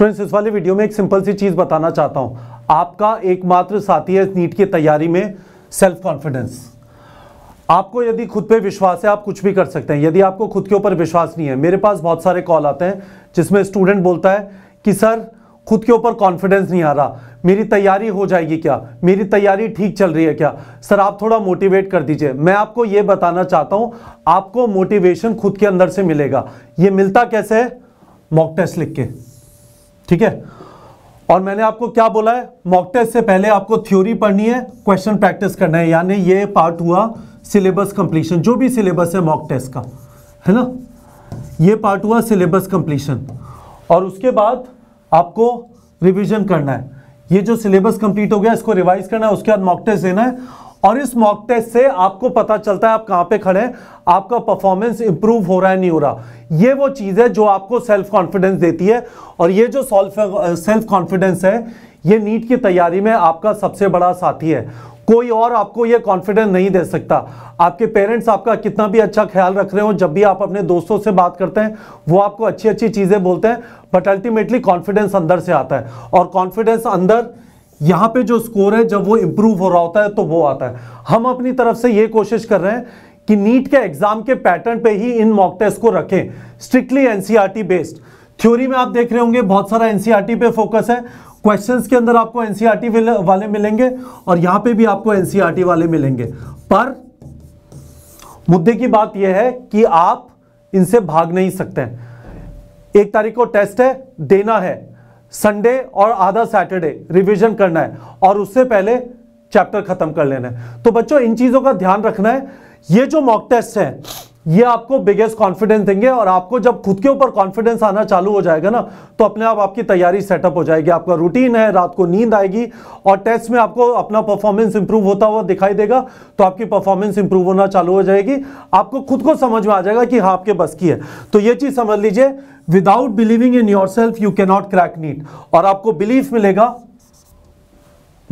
friends इस वाले video में एक सिंपल सी चीज़ बताना चाहता हूं आपका एकमात्र साथी है नीट की तैयारी में सेल्फ कॉन्फिडेंस आपको यदि खुद पे विश्वास है आप कुछ भी कर सकते हैं यदि आपको खुद के ऊपर विश्वास नहीं है मेरे पास बहुत सारे कॉल आते हैं जिसमें स्टूडेंट बोलता है कि सर खुद के ऊपर कॉन्फिडेंस नहीं आ रहा मेरी तैयारी हो जाएगी क्या मेरी तैयारी ठीक चल रही है क्या सर आप थोड़ा मोटिवेट कर दीजिए मैं आपको यह बताना चाहता हूं आपको मोटिवेशन खुद के अंदर से मिलेगा ये मिलता कैसे है मॉक टेस्ट लिख के ठीक है और मैंने आपको क्या बोला है मॉक टेस्ट से पहले आपको थ्योरी पढ़नी है क्वेश्चन प्रैक्टिस करना है यानी ये पार्ट हुआ सिलेबस कंप्लीशन जो भी सिलेबस है मॉक टेस्ट का है ना ये पार्ट हुआ सिलेबस कंप्लीशन और उसके बाद आपको रिवीजन करना है ये जो सिलेबस कंप्लीट हो गया इसको रिवाइज करना है उसके बाद मॉक टेस्ट देना है और इस मॉक टेस्ट से आपको पता चलता है आप कहां पे खड़े हैं आपका परफॉर्मेंस इंप्रूव हो रहा है नहीं हो रहा ये वो चीज़ है जो आपको सेल्फ कॉन्फिडेंस देती है और ये जो सेल्फ कॉन्फिडेंस uh, है ये नीट की तैयारी में आपका सबसे बड़ा साथी है कोई और आपको ये कॉन्फिडेंस नहीं दे सकता आपके पेरेंट्स आपका कितना भी अच्छा ख्याल रख रहे हो जब भी आप अपने दोस्तों से बात करते हैं वो आपको अच्छी अच्छी चीज़ें बोलते हैं बट अल्टीमेटली कॉन्फिडेंस अंदर से आता है और कॉन्फिडेंस अंदर यहां पे जो स्कोर है जब वो इंप्रूव हो रहा होता है तो वो आता है हम अपनी तरफ से ये कोशिश कर रहे हैं कि नीट के एग्जाम के पैटर्न पे ही इन मॉक टेस्ट को रखें स्ट्रिक्टली एनसीईआरटी बेस्ड थ्योरी में आप देख रहे होंगे बहुत सारा एनसीईआरटी e पे फोकस है क्वेश्चंस के अंदर आपको एनसीईआरटी e वाले मिलेंगे और यहां पे भी आपको एनसीईआरटी e वाले मिलेंगे पर मुद्दे की बात यह है कि आप इनसे भाग नहीं सकते एक तारीख को टेस्ट है देना है संडे और आधा सैटरडे रिवीजन करना है और उससे पहले चैप्टर खत्म कर लेना है तो बच्चों इन चीज़ों का ध्यान रखना है ये जो मॉक टेस्ट है ये आपको बिगेस्ट कॉन्फिडेंस देंगे और आपको जब खुद के ऊपर कॉन्फिडेंस आना चालू हो जाएगा ना तो अपने आप आपकी तैयारी सेटअप हो जाएगी आपका रूटीन है रात को नींद आएगी और टेस्ट में आपको अपना परफॉर्मेंस इंप्रूव होता हुआ दिखाई देगा तो आपकी परफॉर्मेंस इंप्रूव होना चालू हो जाएगी आपको खुद को समझ में आ जाएगा कि हाँ आपके बस की है तो ये चीज़ समझ लीजिए without believing in your self you cannot crack NEET और आपको बिलीफ मिलेगा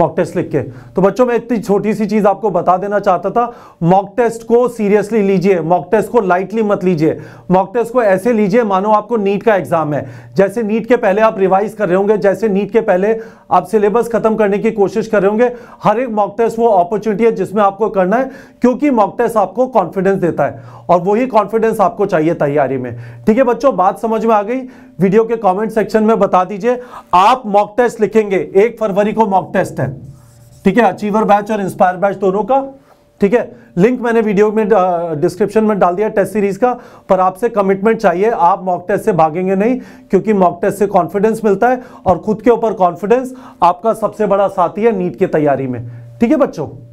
मॉक टेस्ट लिख के तो बच्चों मैं इतनी छोटी सी चीज आपको बता देना चाहता था मॉक टेस्ट को सीरियसली लीजिए मॉक टेस्ट को लाइटली मत लीजिए मॉक टेस्ट को ऐसे लीजिए मानो आपको नीट का एग्जाम है जैसे नीट के पहले आप रिवाइज कर रहे होंगे जैसे नीट के पहले आप सिलेबस खत्म करने की कोशिश कर रहे होंगे हर एक मॉक टेस्ट वो अपॉर्चुनिटी है जिसमें आपको करना है क्योंकि मॉक टेस्ट आपको कॉन्फिडेंस देता है और वही कॉन्फिडेंस आपको चाहिए तैयारी में ठीक है बच्चों बात समझ में आ गई वीडियो के कॉमेंट सेक्शन में बता दीजिए आप मॉक टेस्ट लिखेंगे एक फरवरी को मॉक टेस्ट है ठीक है अचीवर बैच और इंस्पायर बैच दोनों का ठीक है लिंक मैंने वीडियो में डिस्क्रिप्शन में डाल दिया टेस्ट सीरीज का पर आपसे कमिटमेंट चाहिए आप मॉक टेस्ट से भागेंगे नहीं क्योंकि मॉक टेस्ट से कॉन्फिडेंस मिलता है और खुद के ऊपर कॉन्फिडेंस आपका सबसे बड़ा साथी है नीट की तैयारी में ठीक है बच्चों